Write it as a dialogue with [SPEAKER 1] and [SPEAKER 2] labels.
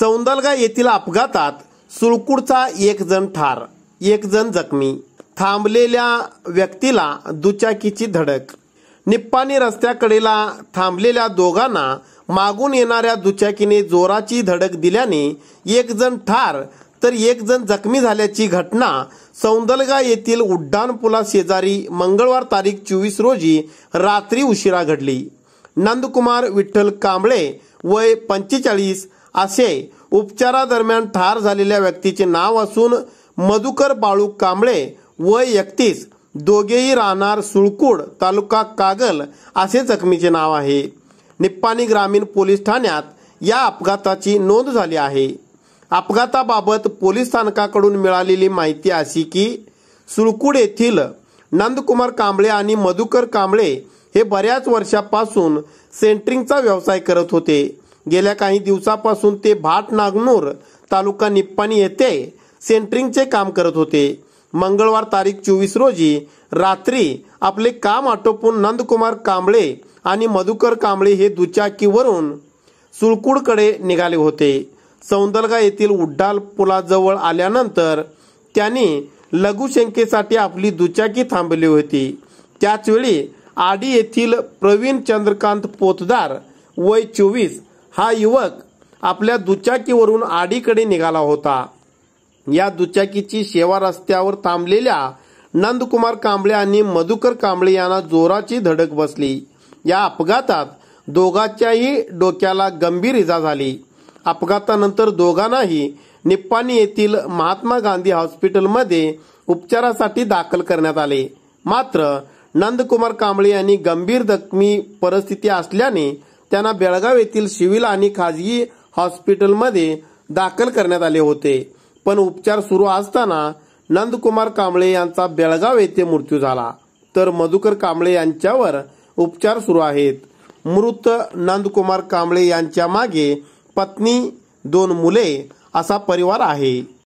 [SPEAKER 1] चौंदलगा येथील अपघातात सुळकुडचा एक जण ठार एक जण जखमी थांबलेल्या व्यक्तीला दुचाकीची धडक निप्पाणी रस्त्याकडेला थांबलेल्या दोघांना मागून येणाऱ्या दुचाकीने जोराची धडक दिल्याने एक जण ठार तर एक जण जखमी झाल्याची घटना सौंदलगा येथील उड्डाणपुला शेजारी मंगळवार तारीख चोवीस रोजी रात्री उशिरा घडली नंदकुमार विठ्ठल कांबळे वय पंचेचाळीस असे उपचारादरम्यान ठार झालेल्या व्यक्तीचे नाव असून मधुकर बाळू कांबळे वय एकतीस दोघेही राहणार सुळकूड तालुका कागल असे जखमीचे नाव आहे निप्पाणी ग्रामीण पोलीस ठाण्यात या अपघाताची नोंद झाली आहे अपघाताबाबत पोलीस स्थानकाकडून मिळालेली माहिती अशी की सुळकुड येथील नंदकुमार कांबळे आणि मधुकर कांबळे हे बऱ्याच वर्षापासून सेंट्रिंगचा व्यवसाय करत होते गेल्या काही दिवसापासून ते भाट नागनूर तालुका निप्पाणी येथे सेंट्रिंगचे काम करत होते मंगळवार तारीख चोवीस रोजी रात्री आपले काम आटोपून नंदकुमार कांबळे आणि मधुकर कांबळे हे दुचाकीवरून सुळकुडकडे निघाले होते सौंदलगा येथील उड्डाल पुलाजवळ आल्यानंतर त्यांनी लघुशंकेसाठी आपली दुचाकी थांबली होती त्याचवेळी आडी येथील प्रवीण चंद्रकांत पोतदार वय चोवीस हा युवक आपल्या दुचाकीवरून आडीकडे निघाला होता या दुचाकीची सेवा रस्त्यावर थांबलेल्या नंदकुमार कांबळे आणि मधुकर कांबळे यांना जोराची धडक बसली या अपघातात दोघांच्याही डोक्याला गंभीर इजा झाली अपघातानंतर दोघांनाही निप्पाणी येथील महात्मा गांधी हॉस्पिटलमध्ये उपचारासाठी दाखल करण्यात आले मात्र नंदकुमार कांबळे यांनी गंभीर जखमी परिस्थिती असल्याने त्यांना बेळगाव येथील सिव्हिल आणि खाजगी हॉस्पिटलमध्ये दाखल करण्यात आले होते पण उपचार सुरू असताना नंदकुमार कांबळे यांचा बेळगाव येथे मृत्यू झाला तर मधुकर कांबळे यांच्यावर उपचार सुरू आहेत मृत नंदकुमार कांबळे यांच्या मागे पत्नी दोन मुले असा परिवार आहे